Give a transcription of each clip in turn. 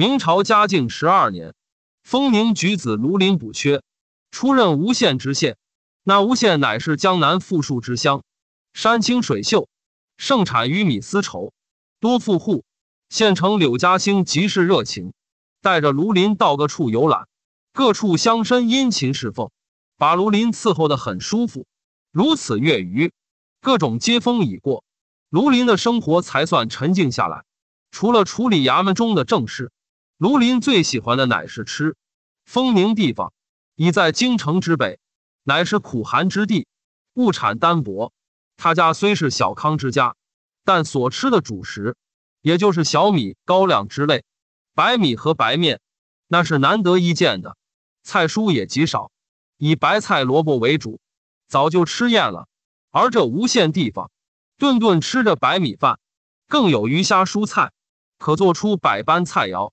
明朝嘉靖十二年，封宁举子卢林补缺，出任吴县知县。那吴县乃是江南富庶之乡，山清水秀，盛产鱼米丝绸，多富户。县城柳家兴极是热情，带着卢林到各处游览，各处乡绅殷勤侍奉，把卢林伺候得很舒服。如此月余，各种接风已过，卢林的生活才算沉静下来，除了处理衙门中的政事。卢林最喜欢的乃是吃。丰宁地方已在京城之北，乃是苦寒之地，物产单薄。他家虽是小康之家，但所吃的主食，也就是小米、高粱之类，白米和白面，那是难得一见的。菜蔬也极少，以白菜、萝卜为主，早就吃厌了。而这无限地方，顿顿吃着白米饭，更有鱼虾蔬菜，可做出百般菜肴。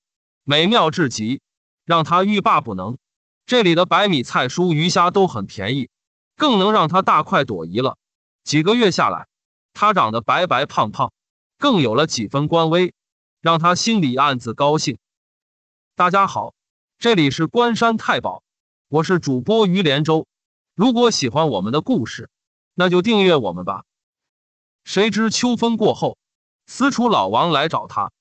美妙至极，让他欲罢不能。这里的白米、菜蔬、鱼虾都很便宜，更能让他大快朵颐了。几个月下来，他长得白白胖胖，更有了几分官威，让他心里暗自高兴。大家好，这里是关山太保，我是主播于连洲。如果喜欢我们的故事，那就订阅我们吧。谁知秋风过后，私厨老王来找他。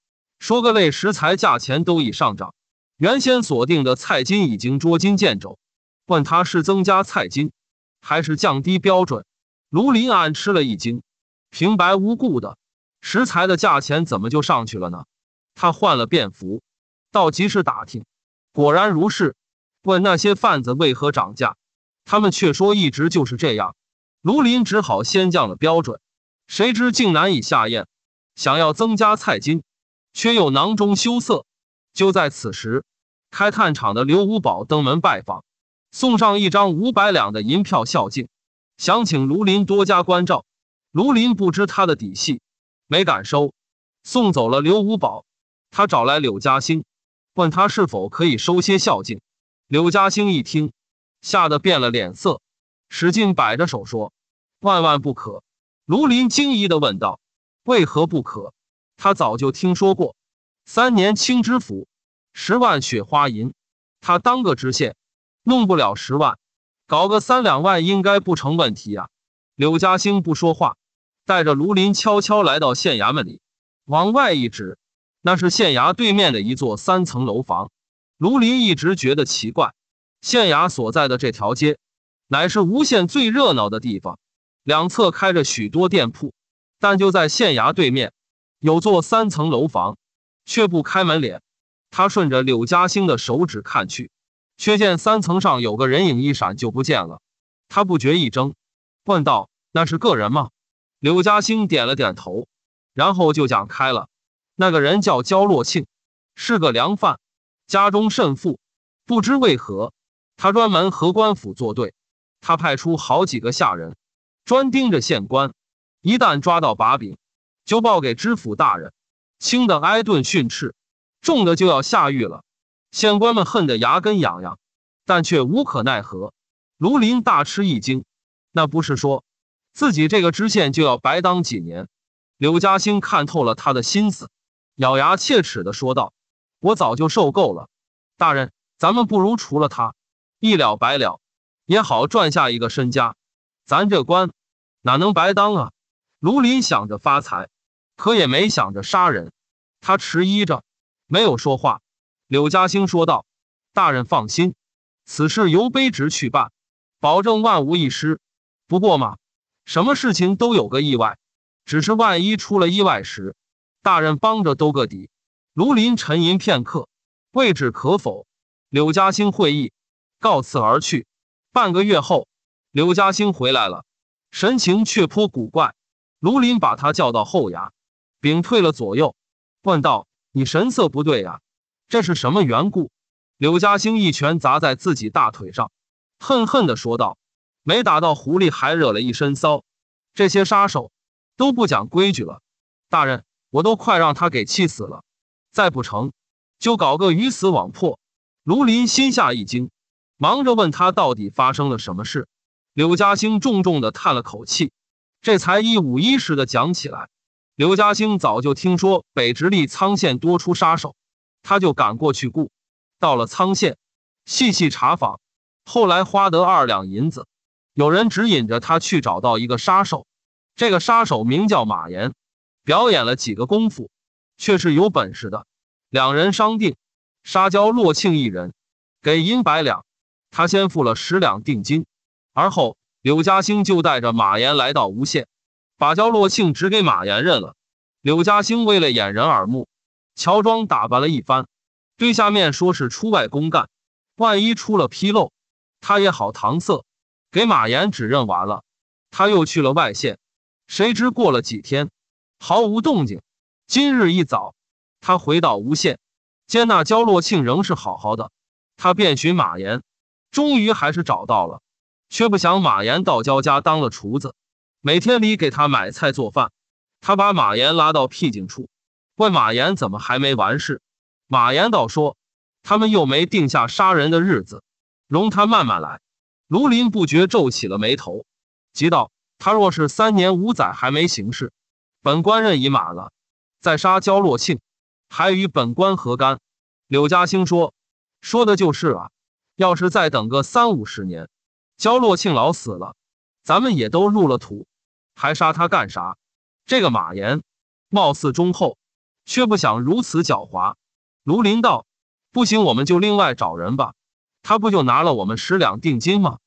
说各类食材价钱都已上涨，原先锁定的菜金已经捉襟见肘。问他是增加菜金，还是降低标准，卢林暗吃了一惊。平白无故的食材的价钱怎么就上去了呢？他换了便服到集市打听，果然如是。问那些贩子为何涨价，他们却说一直就是这样。卢林只好先降了标准，谁知竟难以下咽，想要增加菜金。却又囊中羞涩，就在此时，开炭厂的刘五宝登门拜访，送上一张五百两的银票孝敬，想请卢林多加关照。卢林不知他的底细，没敢收，送走了刘五宝，他找来柳嘉兴，问他是否可以收些孝敬。柳嘉兴一听，吓得变了脸色，使劲摆着手说：“万万不可。”卢林惊疑的问道：“为何不可？”他早就听说过，三年清知府，十万雪花银。他当个知县，弄不了十万，搞个三两万应该不成问题啊。柳嘉兴不说话，带着卢林悄悄来到县衙门里，往外一指，那是县衙对面的一座三层楼房。卢林一直觉得奇怪，县衙所在的这条街，乃是吴县最热闹的地方，两侧开着许多店铺，但就在县衙对面。有座三层楼房，却不开门脸。他顺着柳嘉兴的手指看去，却见三层上有个人影一闪就不见了。他不觉一怔，问道：“那是个人吗？”柳嘉兴点了点头，然后就讲开了。那个人叫焦洛庆，是个粮贩，家中甚富。不知为何，他专门和官府作对。他派出好几个下人，专盯着县官，一旦抓到把柄。就报给知府大人，轻的挨顿训斥，重的就要下狱了。县官们恨得牙根痒痒，但却无可奈何。卢林大吃一惊，那不是说自己这个知县就要白当几年？柳嘉兴看透了他的心思，咬牙切齿的说道：“我早就受够了，大人，咱们不如除了他，一了百了，也好赚下一个身家。咱这官哪能白当啊？”卢林想着发财。可也没想着杀人，他迟疑着，没有说话。柳嘉兴说道：“大人放心，此事由卑职去办，保证万无一失。不过嘛，什么事情都有个意外，只是万一出了意外时，大人帮着兜个底。”卢林沉吟片刻，未置可否。柳嘉兴会意，告辞而去。半个月后，柳嘉兴回来了，神情却颇古怪。卢林把他叫到后衙。禀退了左右，问道：“你神色不对啊，这是什么缘故？”柳嘉兴一拳砸在自己大腿上，恨恨的说道：“没打到狐狸，还惹了一身骚，这些杀手都不讲规矩了。大人，我都快让他给气死了，再不成就搞个鱼死网破。”卢林心下一惊，忙着问他到底发生了什么事。柳嘉兴重重的叹了口气，这才一五一十的讲起来。刘嘉兴早就听说北直隶沧县多出杀手，他就赶过去雇。到了沧县，细细查访，后来花得二两银子，有人指引着他去找到一个杀手。这个杀手名叫马岩，表演了几个功夫，却是有本事的。两人商定，杀交洛庆一人，给银百两。他先付了十两定金，而后刘嘉兴就带着马岩来到吴县。把焦洛庆指给马岩认了，柳嘉兴为了掩人耳目，乔装打扮了一番，对下面说是出外公干，万一出了纰漏，他也好搪塞。给马岩指认完了，他又去了外县，谁知过了几天，毫无动静。今日一早，他回到吴县，见那焦洛庆仍是好好的，他便寻马岩，终于还是找到了，却不想马岩到焦家当了厨子。每天里给他买菜做饭，他把马岩拉到僻静处，问马岩怎么还没完事。马岩道说：“他们又没定下杀人的日子，容他慢慢来。”卢林不觉皱起了眉头，急道：“他若是三年五载还没行事，本官任已满了，再杀焦洛庆，还与本官何干？”柳嘉兴说：“说的就是啊，要是再等个三五十年，焦洛庆老死了，咱们也都入了土。”还杀他干啥？这个马岩貌似忠厚，却不想如此狡猾。卢林道：“不行，我们就另外找人吧。他不就拿了我们十两定金吗？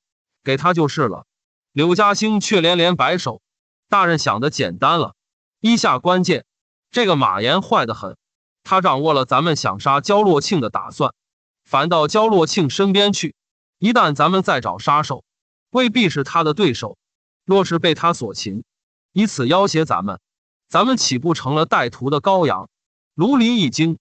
给他就是了。”柳嘉兴却连连摆手：“大人想的简单了。一下关键，这个马岩坏的很，他掌握了咱们想杀焦洛庆的打算，反到焦洛庆身边去。一旦咱们再找杀手，未必是他的对手。”若是被他所擒，以此要挟咱们，咱们岂不成了带徒的羔羊？卢林一惊，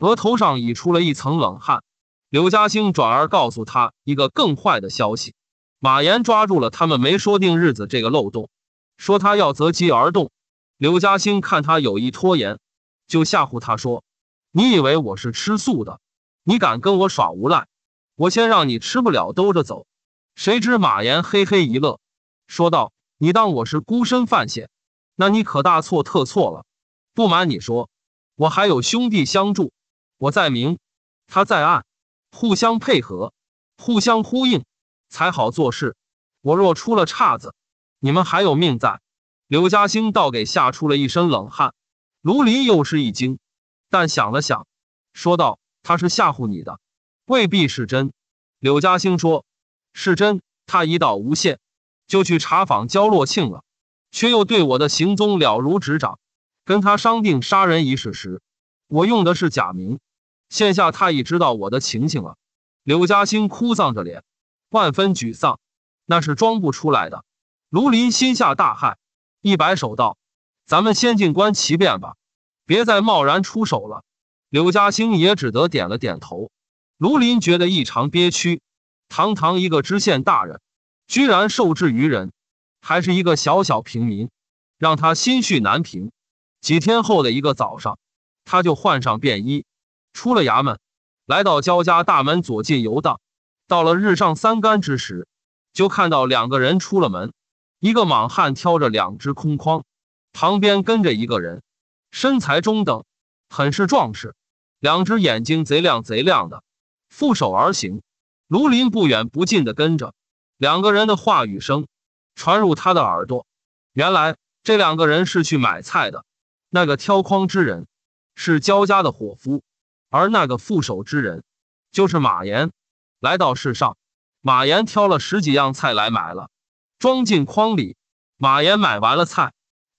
额头上已出了一层冷汗。刘嘉兴转而告诉他一个更坏的消息：马岩抓住了他们没说定日子这个漏洞，说他要择机而动。刘嘉兴看他有意拖延，就吓唬他说：“你以为我是吃素的？你敢跟我耍无赖，我先让你吃不了兜着走。”谁知马岩嘿嘿一乐。说道：“你当我是孤身犯险，那你可大错特错了。不瞒你说，我还有兄弟相助，我在明，他在暗，互相配合，互相呼应，才好做事。我若出了岔子，你们还有命在。”柳嘉兴倒给吓出了一身冷汗，卢林又是一惊，但想了想，说道：“他是吓唬你的，未必是真。”柳嘉兴说：“是真，他一道无限。”就去查访焦洛庆了，却又对我的行踪了如指掌。跟他商定杀人一事时，我用的是假名，现下他已知道我的情形了。柳嘉兴哭丧着脸，万分沮丧，那是装不出来的。卢林心下大骇，一摆手道：“咱们先静观其变吧，别再贸然出手了。”柳嘉兴也只得点了点头。卢林觉得异常憋屈，堂堂一个知县大人。居然受制于人，还是一个小小平民，让他心绪难平。几天后的一个早上，他就换上便衣，出了衙门，来到焦家大门左近游荡。到了日上三竿之时，就看到两个人出了门，一个莽汉挑着两只空筐，旁边跟着一个人，身材中等，很是壮实，两只眼睛贼亮贼亮的，负手而行。卢林不远不近的跟着。两个人的话语声传入他的耳朵。原来这两个人是去买菜的，那个挑筐之人是焦家的伙夫，而那个副手之人就是马岩。来到世上，马岩挑了十几样菜来买了，装进筐里。马岩买完了菜，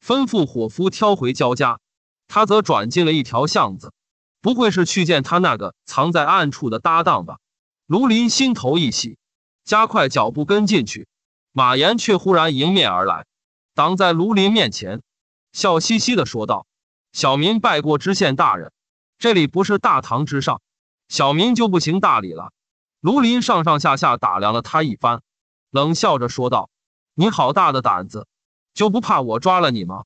吩咐伙夫挑回焦家，他则转进了一条巷子。不会是去见他那个藏在暗处的搭档吧？卢林心头一喜。加快脚步跟进去，马岩却忽然迎面而来，挡在卢林面前，笑嘻嘻的说道：“小民拜过知县大人，这里不是大堂之上，小民就不行大礼了。”卢林上上下下打量了他一番，冷笑着说道：“你好大的胆子，就不怕我抓了你吗？”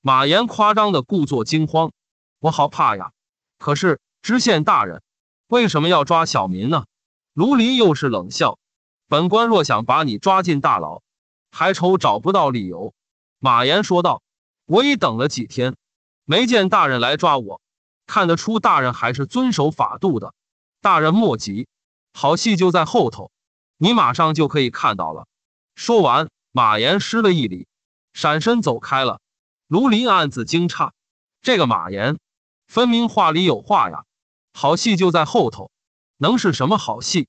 马岩夸张的故作惊慌：“我好怕呀！可是知县大人为什么要抓小民呢？”卢林又是冷笑。本官若想把你抓进大牢，还愁找不到理由？马岩说道：“我已等了几天，没见大人来抓我，看得出大人还是遵守法度的。大人莫急，好戏就在后头，你马上就可以看到了。”说完，马岩施了一礼，闪身走开了。卢林暗自惊诧：这个马岩分明话里有话呀！好戏就在后头，能是什么好戏？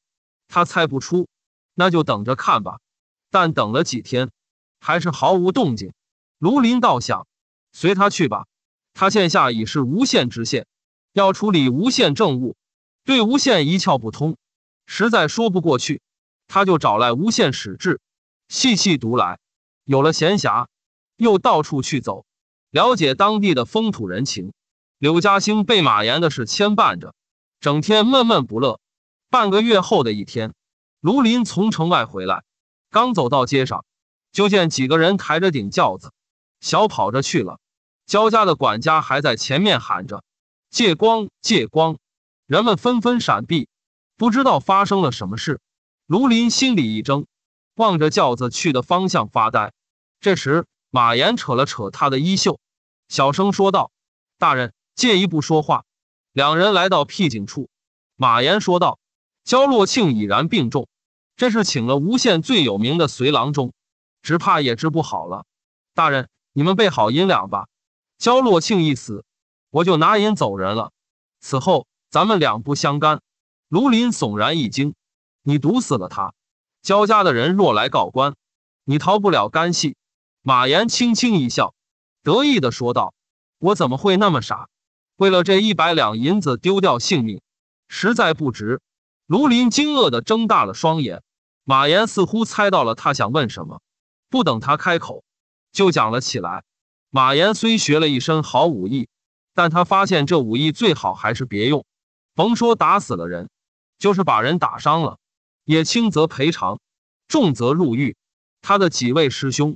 他猜不出。那就等着看吧，但等了几天，还是毫无动静。卢林倒想随他去吧，他现下已是无限知县，要处理无限政务，对无限一窍不通，实在说不过去。他就找来无限史志，细细读来。有了闲暇，又到处去走，了解当地的风土人情。柳嘉兴被马岩的事牵绊着，整天闷闷不乐。半个月后的一天。卢林从城外回来，刚走到街上，就见几个人抬着顶轿子，小跑着去了。焦家的管家还在前面喊着：“借光，借光！”人们纷纷闪避，不知道发生了什么事。卢林心里一怔，望着轿子去的方向发呆。这时，马岩扯了扯他的衣袖，小声说道：“大人，借一步说话。”两人来到僻静处，马岩说道。焦洛庆已然病重，这是请了吴县最有名的随郎中，只怕也治不好了。大人，你们备好银两吧。焦洛庆一死，我就拿银走人了。此后咱们两不相干。卢林悚然一惊：“你毒死了他？焦家的人若来告官，你逃不了干系。”马岩轻轻一笑，得意的说道：“我怎么会那么傻？为了这一百两银子丢掉性命，实在不值。”卢林惊愕的睁大了双眼，马岩似乎猜到了他想问什么，不等他开口，就讲了起来。马岩虽学了一身好武艺，但他发现这武艺最好还是别用，甭说打死了人，就是把人打伤了，也轻则赔偿，重则入狱。他的几位师兄，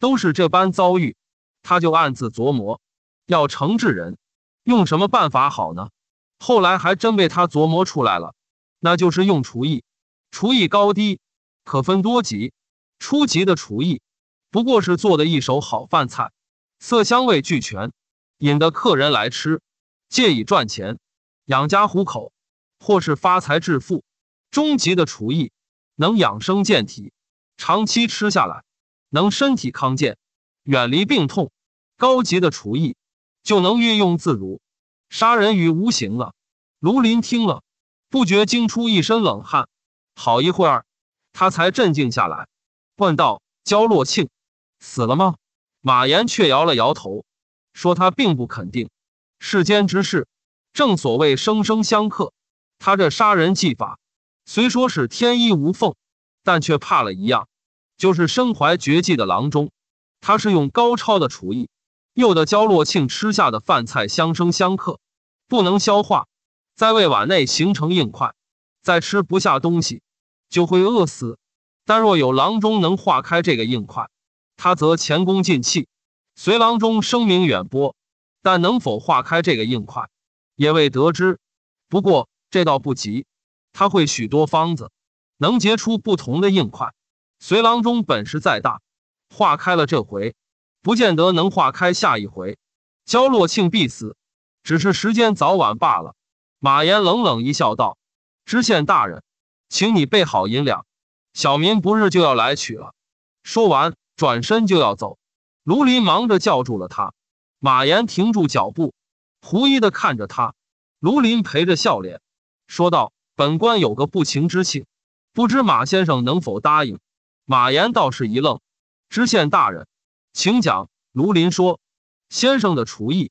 都是这般遭遇，他就暗自琢磨，要惩治人，用什么办法好呢？后来还真被他琢磨出来了。那就是用厨艺，厨艺高低可分多级。初级的厨艺不过是做的一手好饭菜，色香味俱全，引得客人来吃，借以赚钱养家糊口，或是发财致富。中级的厨艺能养生健体，长期吃下来能身体康健，远离病痛。高级的厨艺就能运用自如，杀人于无形了。卢林听了。不觉惊出一身冷汗，好一会儿，他才镇静下来，问道：“焦洛庆死了吗？”马岩却摇了摇头，说：“他并不肯定。世间之事，正所谓生生相克。他这杀人技法，虽说是天衣无缝，但却怕了一样，就是身怀绝技的郎中。他是用高超的厨艺，诱得焦洛庆吃下的饭菜相生相克，不能消化。”在胃碗内形成硬块，再吃不下东西，就会饿死。但若有郎中能化开这个硬块，他则前功尽弃。随郎中声名远播，但能否化开这个硬块也未得知。不过这倒不急，他会许多方子，能结出不同的硬块。随郎中本事再大，化开了这回，不见得能化开下一回。焦落庆必死，只是时间早晚罢了。马岩冷冷一笑，道：“知县大人，请你备好银两，小民不日就要来取了。”说完，转身就要走。卢林忙着叫住了他。马岩停住脚步，狐疑的看着他。卢林陪着笑脸，说道：“本官有个不情之请，不知马先生能否答应？”马岩倒是一愣：“知县大人，请讲。”卢林说：“先生的厨艺，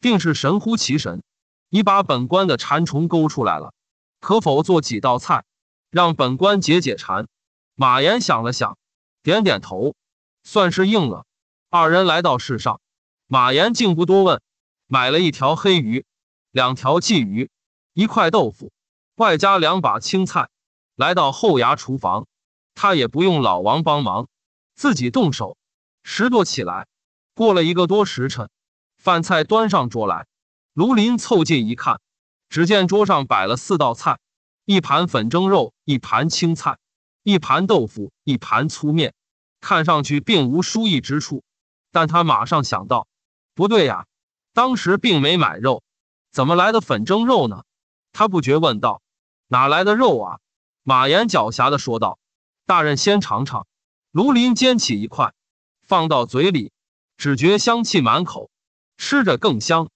定是神乎其神。”你把本官的馋虫勾出来了，可否做几道菜，让本官解解馋？马岩想了想，点点头，算是应了。二人来到市上，马岩竟不多问，买了一条黑鱼，两条鲫鱼，一块豆腐，外加两把青菜。来到后衙厨房，他也不用老王帮忙，自己动手拾掇起来。过了一个多时辰，饭菜端上桌来。卢林凑近一看，只见桌上摆了四道菜：一盘粉蒸肉，一盘青菜，一盘豆腐，一盘粗面。看上去并无输意之处，但他马上想到，不对呀，当时并没买肉，怎么来的粉蒸肉呢？他不觉问道：“哪来的肉啊？”马岩狡黠的说道：“大人先尝尝。”卢林煎起一块，放到嘴里，只觉香气满口，吃着更香。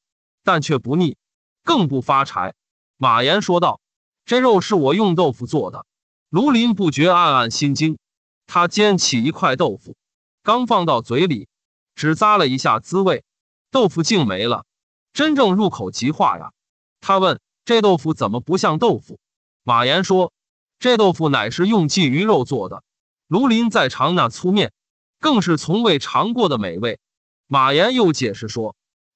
但却不腻，更不发柴。马岩说道：“这肉是我用豆腐做的。”卢林不觉暗暗心惊。他煎起一块豆腐，刚放到嘴里，只咂了一下滋味，豆腐竟没了，真正入口即化呀！他问：“这豆腐怎么不像豆腐？”马岩说：“这豆腐乃是用鲫鱼肉做的。”卢林再尝那粗面，更是从未尝过的美味。马岩又解释说。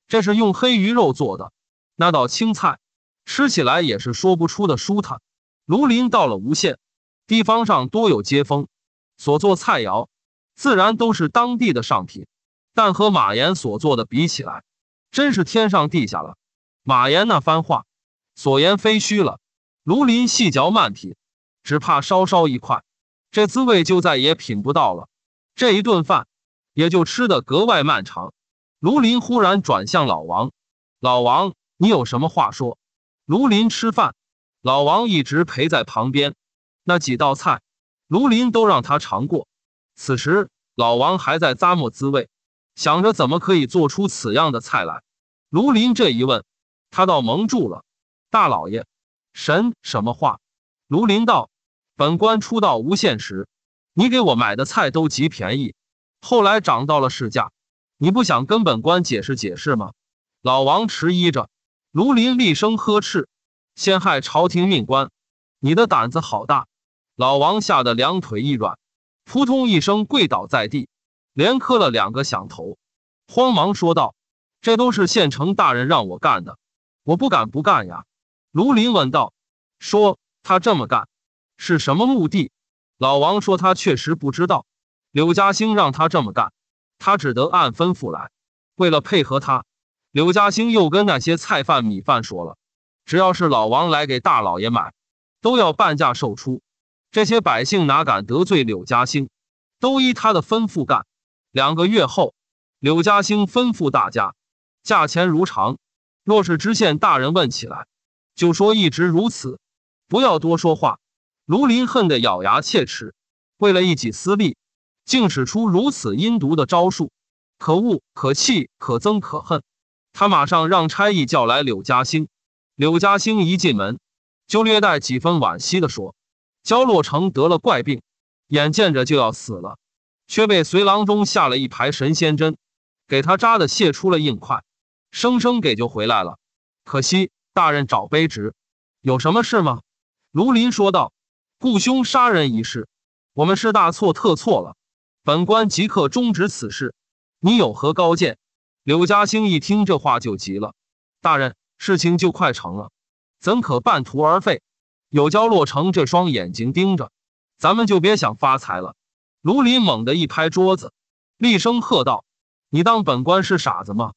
这是用黑鱼肉做的，那道青菜，吃起来也是说不出的舒坦。卢林到了吴县，地方上多有接风，所做菜肴，自然都是当地的上品，但和马岩所做的比起来，真是天上地下了。马岩那番话，所言非虚了。卢林细嚼慢品，只怕稍稍一块，这滋味就再也品不到了。这一顿饭，也就吃得格外漫长。卢林忽然转向老王，老王，你有什么话说？卢林吃饭，老王一直陪在旁边。那几道菜，卢林都让他尝过。此时老王还在咂摸滋味，想着怎么可以做出此样的菜来。卢林这一问，他倒蒙住了。大老爷，神什么话？卢林道：“本官初到无限时，你给我买的菜都极便宜，后来涨到了市价。”你不想跟本官解释解释吗？老王迟疑着，卢林厉声呵斥：“陷害朝廷命官，你的胆子好大！”老王吓得两腿一软，扑通一声跪倒在地，连磕了两个响头，慌忙说道：“这都是县城大人让我干的，我不敢不干呀。”卢林问道：“说他这么干是什么目的？”老王说：“他确实不知道，柳嘉兴让他这么干。”他只得按吩咐来。为了配合他，柳嘉兴又跟那些菜贩、米贩说了：只要是老王来给大老爷买，都要半价售出。这些百姓哪敢得罪柳嘉兴？都依他的吩咐干。两个月后，柳嘉兴吩咐大家：价钱如常。若是知县大人问起来，就说一直如此，不要多说话。卢林恨得咬牙切齿，为了一己私利。竟使出如此阴毒的招数，可恶可气可憎可恨！他马上让差役叫来柳嘉兴。柳嘉兴一进门，就略带几分惋惜地说：“焦洛成得了怪病，眼见着就要死了，却被随郎中下了一排神仙针，给他扎的泄出了硬块，生生给救回来了。可惜大人找卑职，有什么事吗？”卢林说道：“顾兄杀人一事，我们是大错特错了。”本官即刻终止此事，你有何高见？柳嘉兴一听这话就急了：“大人，事情就快成了，怎可半途而废？有焦洛成这双眼睛盯着，咱们就别想发财了。”卢林猛地一拍桌子，厉声喝道：“你当本官是傻子吗？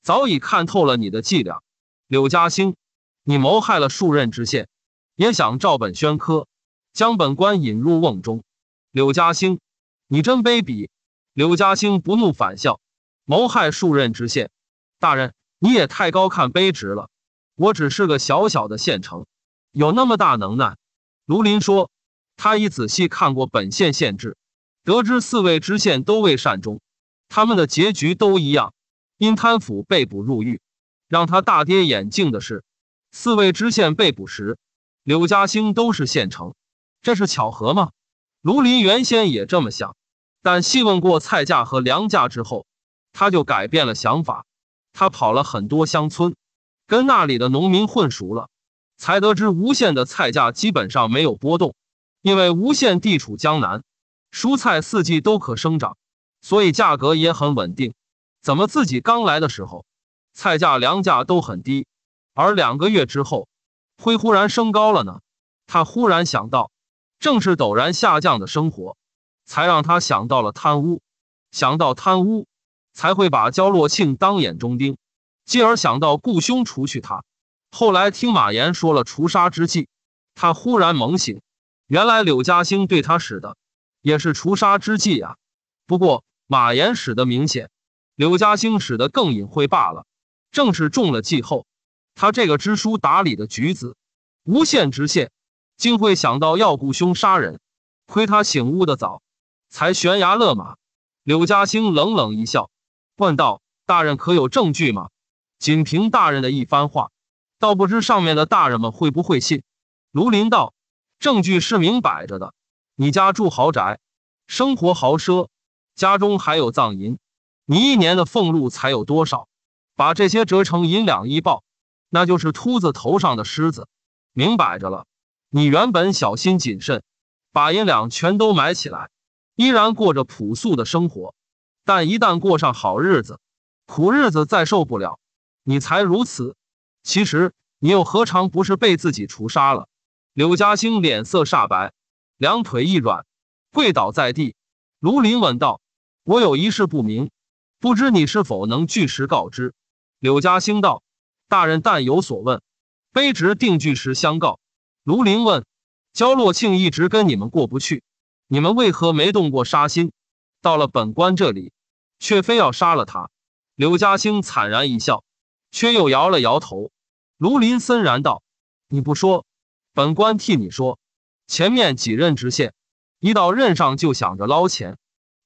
早已看透了你的伎俩。柳嘉兴，你谋害了数任知县，也想照本宣科，将本官引入瓮中？”柳嘉兴。你真卑鄙！柳嘉兴不怒反笑，谋害数任知县，大人你也太高看卑职了。我只是个小小的县城，有那么大能耐？卢林说，他已仔细看过本县县志，得知四位知县都未善终，他们的结局都一样，因贪腐被捕入狱。让他大跌眼镜的是，四位知县被捕时，柳嘉兴都是县城，这是巧合吗？卢林原先也这么想。但细问过菜价和粮价之后，他就改变了想法。他跑了很多乡村，跟那里的农民混熟了，才得知无限的菜价基本上没有波动，因为无限地处江南，蔬菜四季都可生长，所以价格也很稳定。怎么自己刚来的时候，菜价粮价都很低，而两个月之后，会忽然升高了呢？他忽然想到，正是陡然下降的生活。才让他想到了贪污，想到贪污，才会把焦洛庆当眼中钉，继而想到雇凶除去他。后来听马岩说了除杀之计，他忽然猛醒，原来柳嘉兴对他使的也是除杀之计啊。不过马岩使的明显，柳嘉兴使的更隐晦罢了。正是中了计后，他这个知书达理的举子，无限直限，竟会想到要雇凶杀人。亏他醒悟的早。才悬崖勒马，柳嘉兴冷冷一笑，问道：“大人可有证据吗？仅凭大人的一番话，倒不知上面的大人们会不会信？”卢林道：“证据是明摆着的，你家住豪宅，生活豪奢，家中还有藏银，你一年的俸禄才有多少？把这些折成银两一报，那就是秃子头上的虱子，明摆着了。你原本小心谨慎，把银两全都埋起来。”依然过着朴素的生活，但一旦过上好日子，苦日子再受不了，你才如此。其实你又何尝不是被自己屠杀了？柳嘉兴脸色煞白，两腿一软，跪倒在地。卢林问道：“我有一事不明，不知你是否能据实告知？”柳嘉兴道：“大人但有所问，卑职定据实相告。”卢林问：“焦洛庆一直跟你们过不去？”你们为何没动过杀心？到了本官这里，却非要杀了他。柳嘉兴惨然一笑，却又摇了摇头。卢林森然道：“你不说，本官替你说。前面几任知县，一到任上就想着捞钱，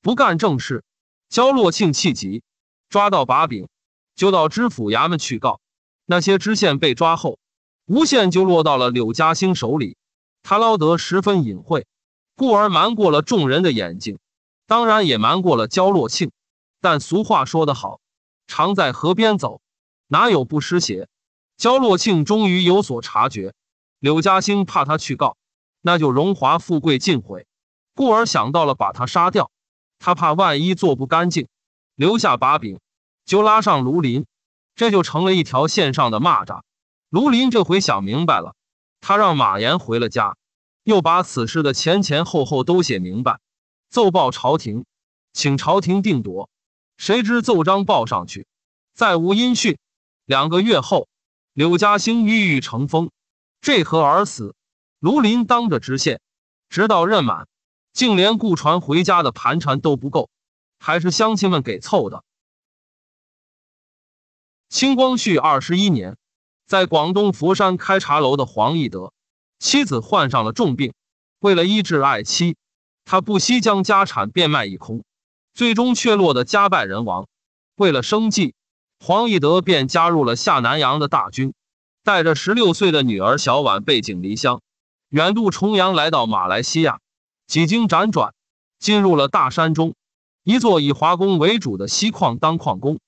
不干正事，焦洛庆气急，抓到把柄，就到知府衙门去告。那些知县被抓后，无限就落到了柳嘉兴手里。他捞得十分隐晦。”故而瞒过了众人的眼睛，当然也瞒过了焦洛庆。但俗话说得好，常在河边走，哪有不湿鞋？焦洛庆终于有所察觉。柳嘉兴怕他去告，那就荣华富贵尽毁，故而想到了把他杀掉。他怕万一做不干净，留下把柄，就拉上卢林，这就成了一条线上的蚂蚱。卢林这回想明白了，他让马岩回了家。又把此事的前前后后都写明白，奏报朝廷，请朝廷定夺。谁知奏章报上去，再无音讯。两个月后，柳嘉兴郁郁成风，坠河而死。卢林当着知县，直到任满，竟连雇船回家的盘缠都不够，还是乡亲们给凑的。清光绪二十一年，在广东佛山开茶楼的黄义德。妻子患上了重病，为了医治爱妻，他不惜将家产变卖一空，最终却落得家败人亡。为了生计，黄义德便加入了下南洋的大军，带着十六岁的女儿小婉背井离乡，远渡重洋来到马来西亚。几经辗转，进入了大山中一座以华工为主的锡矿当矿工。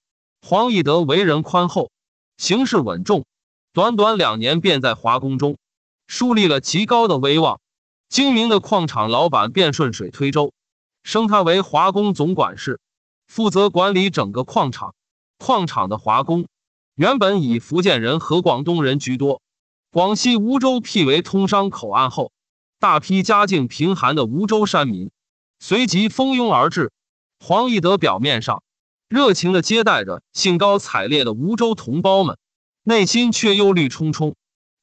黄义德为人宽厚，行事稳重，短短两年便在华工中。树立了极高的威望，精明的矿场老板便顺水推舟，升他为华工总管事，负责管理整个矿场。矿场的华工原本以福建人和广东人居多，广西梧州辟为通商口岸后，大批家境贫寒的梧州山民随即蜂拥而至。黄义德表面上热情的接待着兴高采烈的梧州同胞们，内心却忧虑忡忡。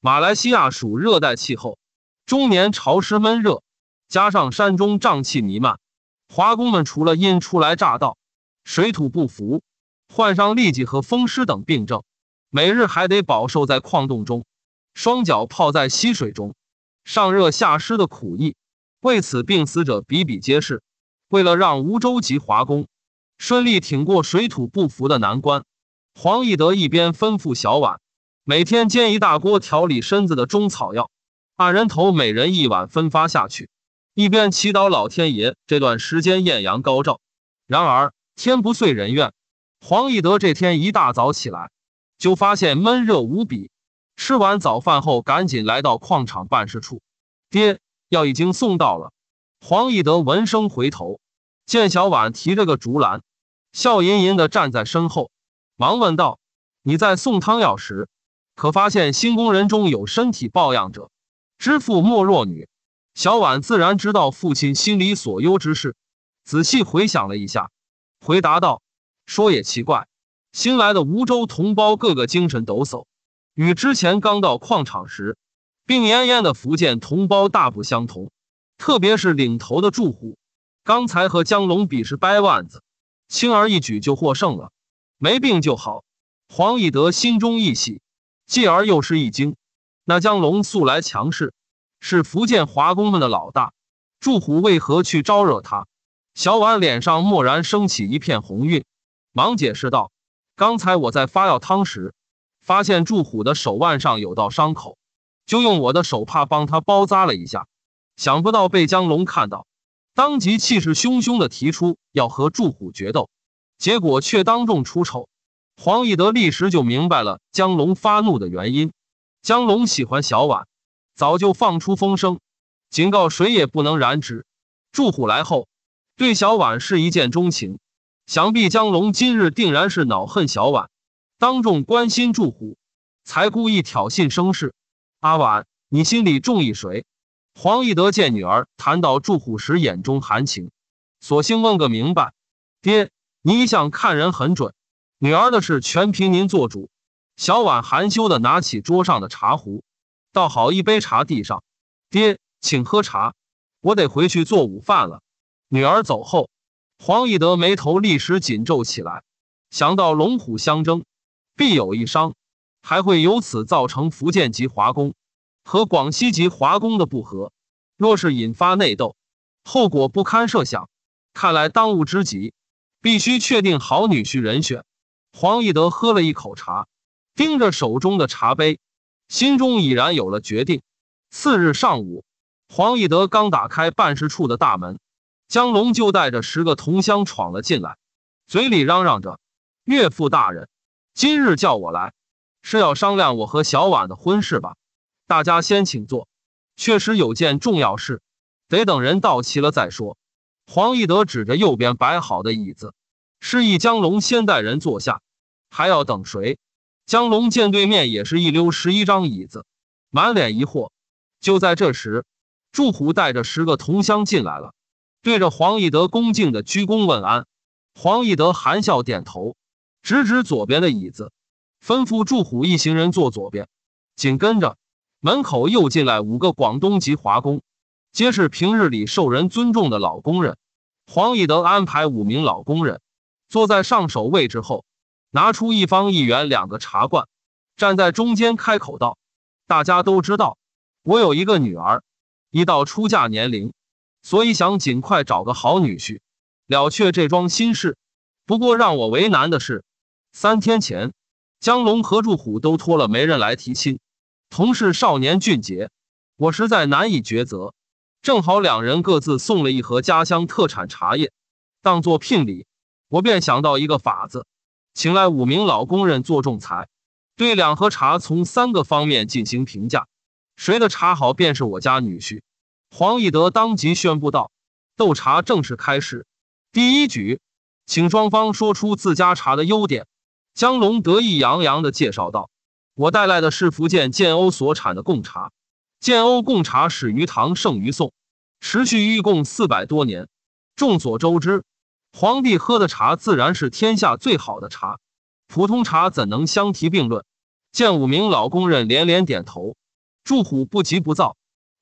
马来西亚属热带气候，终年潮湿闷热，加上山中瘴气弥漫，华工们除了因初来乍到、水土不服，患上痢疾和风湿等病症，每日还得饱受在矿洞中，双脚泡在溪水中，上热下湿的苦役。为此，病死者比比皆是。为了让无州籍华工顺利挺过水土不服的难关，黄义德一边吩咐小婉。每天煎一大锅调理身子的中草药，二人头每人一碗分发下去，一边祈祷老天爷这段时间艳阳高照。然而天不遂人愿，黄义德这天一大早起来就发现闷热无比。吃完早饭后，赶紧来到矿场办事处。爹，药已经送到了。黄义德闻声回头，见小婉提着个竹篮，笑吟吟的站在身后，忙问道：“你在送汤药时？”可发现新工人中有身体抱恙者，知父莫若女。小婉自然知道父亲心里所忧之事，仔细回想了一下，回答道：“说也奇怪，新来的梧州同胞个个精神抖擞，与之前刚到矿场时病恹恹的福建同胞大不相同。特别是领头的住户，刚才和江龙比试掰腕子，轻而易举就获胜了。没病就好。”黄以德心中一喜。继而又是一惊，那江龙素来强势，是福建华工们的老大，祝虎为何去招惹他？小婉脸上蓦然升起一片红晕，忙解释道：“刚才我在发药汤时，发现祝虎的手腕上有道伤口，就用我的手帕帮他包扎了一下。想不到被江龙看到，当即气势汹汹地提出要和祝虎决斗，结果却当众出丑。”黄义德立时就明白了江龙发怒的原因。江龙喜欢小婉，早就放出风声，警告谁也不能染指。祝虎来后，对小婉是一见钟情，想必江龙今日定然是恼恨小婉，当众关心祝虎，才故意挑衅生事。阿婉，你心里中意谁？黄义德见女儿谈到祝虎时眼中含情，索性问个明白。爹，你一向看人很准。女儿的事全凭您做主。小婉含羞的拿起桌上的茶壶，倒好一杯茶，递上。爹，请喝茶。我得回去做午饭了。女儿走后，黄义德眉头立时紧皱起来，想到龙虎相争，必有一伤，还会由此造成福建籍华工和广西籍华工的不和。若是引发内斗，后果不堪设想。看来当务之急，必须确定好女婿人选。黄义德喝了一口茶，盯着手中的茶杯，心中已然有了决定。次日上午，黄义德刚打开办事处的大门，江龙就带着十个同乡闯了进来，嘴里嚷嚷着：“岳父大人，今日叫我来，是要商量我和小婉的婚事吧？”大家先请坐，确实有件重要事，得等人到齐了再说。黄义德指着右边摆好的椅子，示意江龙先带人坐下。还要等谁？江龙见对面也是一溜十一张椅子，满脸疑惑。就在这时，祝虎带着十个同乡进来了，对着黄义德恭敬的鞠躬问安。黄义德含笑点头，指指左边的椅子，吩咐祝虎一行人坐左边。紧跟着，门口又进来五个广东籍华工，皆是平日里受人尊重的老工人。黄义德安排五名老工人坐在上首位置后。拿出一方一元两个茶罐，站在中间开口道：“大家都知道，我有一个女儿，一到出嫁年龄，所以想尽快找个好女婿，了却这桩心事。不过让我为难的是，三天前江龙和祝虎都托了媒人来提亲，同是少年俊杰，我实在难以抉择。正好两人各自送了一盒家乡特产茶叶，当做聘礼，我便想到一个法子。”请来五名老工人做仲裁，对两盒茶从三个方面进行评价，谁的茶好便是我家女婿。黄义德当即宣布道：“斗茶正式开始。”第一局，请双方说出自家茶的优点。江龙得意洋洋地介绍道：“我带来的是福建建瓯所产的贡茶，建瓯贡茶始于唐，盛于宋，持续御贡四百多年，众所周知。”皇帝喝的茶自然是天下最好的茶，普通茶怎能相提并论？见五名老工人连连点头，祝虎不急不躁，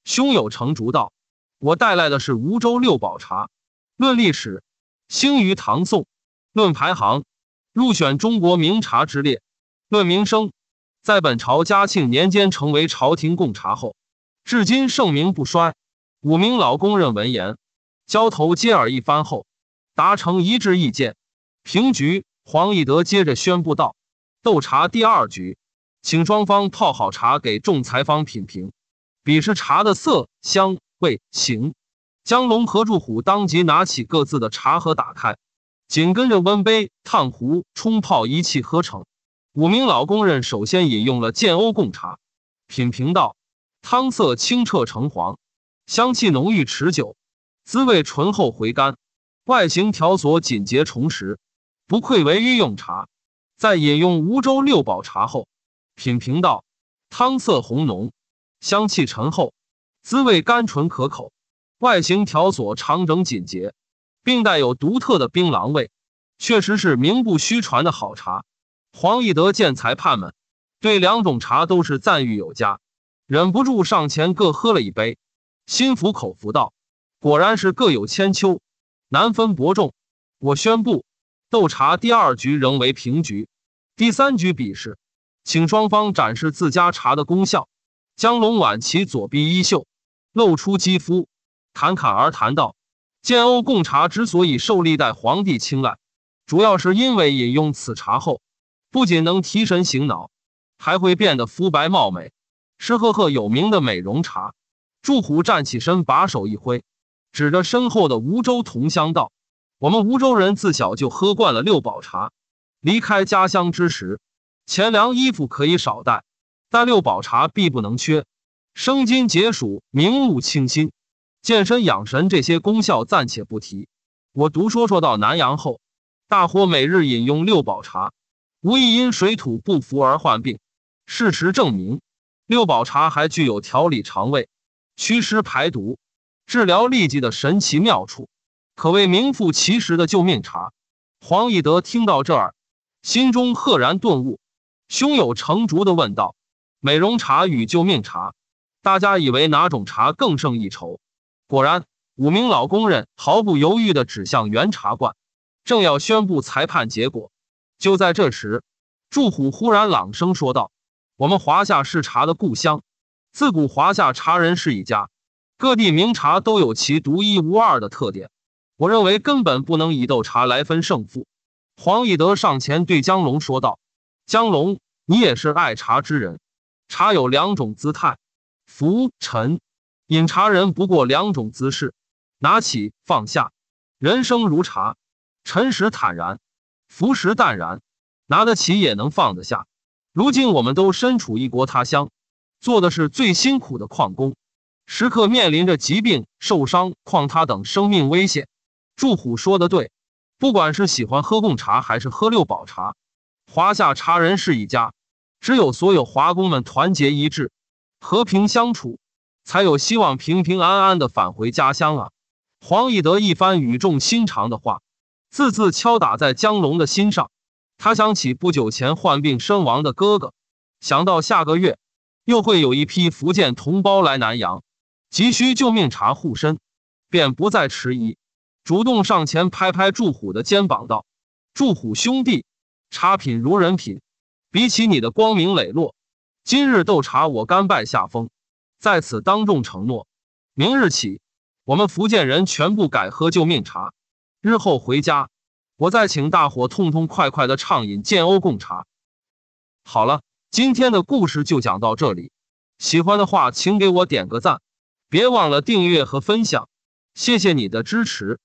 胸有成竹道：“我带来的是梧州六堡茶。论历史，兴于唐宋；论排行，入选中国名茶之列；论名声，在本朝嘉庆年间成为朝廷贡茶后，至今盛名不衰。”五名老工人闻言，交头接耳一番后。达成一致意见，平局。黄义德接着宣布道：“斗茶第二局，请双方泡好茶给仲裁方品评。比试茶的色、香、味、形。”江龙和祝虎当即拿起各自的茶盒，打开，紧跟着温杯、烫壶、冲泡，一气呵成。五名老工人首先饮用了建瓯贡茶，品评道：“汤色清澈橙黄，香气浓郁持久，滋味醇厚回甘。”外形条索紧结重实，不愧为御用茶。在饮用梧州六堡茶后，品评道：汤色红浓，香气醇厚，滋味甘醇可口。外形条索长整紧结，并带有独特的槟榔味，确实是名不虚传的好茶。黄义德见裁判们对两种茶都是赞誉有加，忍不住上前各喝了一杯，心服口服道：果然是各有千秋。难分伯仲，我宣布，斗茶第二局仍为平局。第三局比试，请双方展示自家茶的功效。江龙挽起左臂衣袖，露出肌肤，侃侃而谈道：“建瓯贡茶之所以受历代皇帝青睐，主要是因为饮用此茶后，不仅能提神醒脑，还会变得肤白貌美，是赫赫有名的美容茶。祝虎站起身，把手一挥。指着身后的梧州同乡道：“我们梧州人自小就喝惯了六宝茶。离开家乡之时，钱粮衣服可以少带，但六宝茶必不能缺。生津解暑、明目清心、健身养神这些功效暂且不提。我独说说到南阳后，大伙每日饮用六宝茶，无一因水土不服而患病。事实证明，六宝茶还具有调理肠胃、祛湿排毒。”治疗痢疾的神奇妙处，可谓名副其实的救命茶。黄义德听到这儿，心中赫然顿悟，胸有成竹的问道：“美容茶与救命茶，大家以为哪种茶更胜一筹？”果然，五名老工人毫不犹豫地指向原茶罐，正要宣布裁判结果。就在这时，祝虎忽然朗声说道：“我们华夏是茶的故乡，自古华夏茶人是一家。”各地名茶都有其独一无二的特点，我认为根本不能以斗茶来分胜负。黄义德上前对江龙说道：“江龙，你也是爱茶之人。茶有两种姿态，浮沉。饮茶人不过两种姿势，拿起放下。人生如茶，沉时坦然，浮时淡然，拿得起也能放得下。如今我们都身处异国他乡，做的是最辛苦的矿工。”时刻面临着疾病受伤，况他等生命危险。祝虎说的对，不管是喜欢喝贡茶还是喝六宝茶，华夏茶人是一家。只有所有华工们团结一致，和平相处，才有希望平平安安的返回家乡啊！黄义德一番语重心长的话，字字敲打在江龙的心上。他想起不久前患病身亡的哥哥，想到下个月又会有一批福建同胞来南阳，急需救命茶护身，便不再迟疑，主动上前拍拍祝虎的肩膀，道：“祝虎兄弟，茶品如人品，比起你的光明磊落，今日斗茶我甘拜下风。在此当众承诺，明日起我们福建人全部改喝救命茶。日后回家，我再请大伙痛痛快快的畅饮建瓯贡茶。”好了，今天的故事就讲到这里。喜欢的话，请给我点个赞。别忘了订阅和分享，谢谢你的支持。